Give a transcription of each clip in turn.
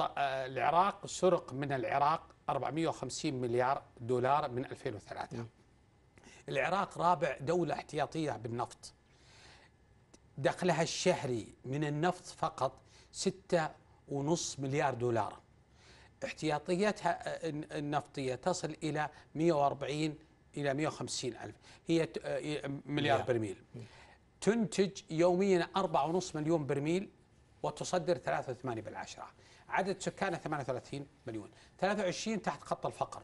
آه، العراق سرق من العراق 450 مليار دولار من 2003 نعم. العراق رابع دولة احتياطية بالنفط دخلها الشهري من النفط فقط 6.5 مليار دولار احتياطيتها آه، النفطية تصل إلى 140 إلى 150 ألف هي آه، مليار برميل تنتج يوميا 4.5 مليون برميل وتصدر 3.8 بالعشرة عدد سكانها 38 مليون 23 تحت خط الفقر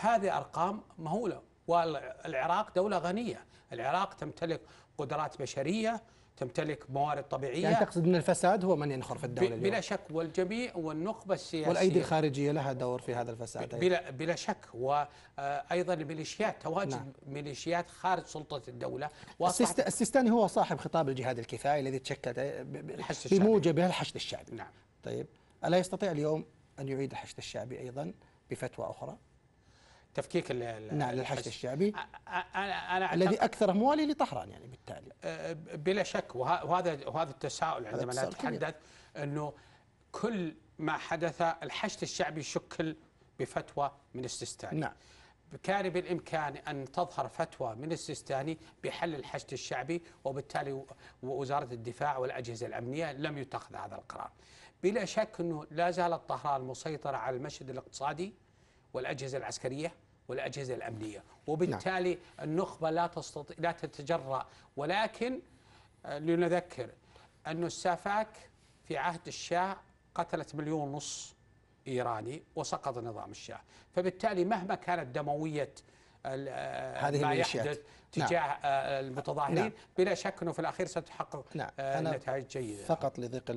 هذه أرقام مهولة والعراق دولة غنية العراق تمتلك قدرات بشرية تمتلك موارد طبيعية يعني تقصد أن الفساد هو من ينخر في الدولة بلا اليوم. شك والجميع والنخبة السياسية والأيدي الخارجية لها دور في هذا الفساد بلا, بلا شك وأيضا آه، الميليشيات تواجد نعم. ميليشيات خارج سلطة الدولة السيستاني هو صاحب خطاب الجهاد الكفائي الذي تشكل بموجب الحشد الشعبي نعم طيب ألا يستطيع اليوم أن يعيد الحشد الشعبي أيضا بفتوى أخرى؟ تفكيك نعم للحشد الشعبي أنا أنا الذي اكثر موالي لطهران يعني بالتالي بلا شك وهذا وهذا التساؤل عندما نتحدث انه كل ما حدث الحشد الشعبي شكل بفتوى من السيستاني نعم كان بالامكان ان تظهر فتوى من السيستاني بحل الحشد الشعبي وبالتالي وزاره الدفاع والاجهزه الامنيه لم يتخذ هذا القرار. بلا شك انه لا زالت طهران مسيطره على المشهد الاقتصادي والأجهزة العسكرية والأجهزة الأمنية نعم. وبالتالي نعم. النخبة لا تستطيع لا تتجرأ ولكن آه، لنذكر أن السافاك في عهد الشاه قتلت مليون ونص إيراني وسقط نظام الشاه فبالتالي مهما كانت دموية آه، هذه ما يحدث نعم. تجاه نعم. المتظاهرين نعم. بلا شك أنه في الأخير ستحقق نعم. نتائج جيدة فقط لضيق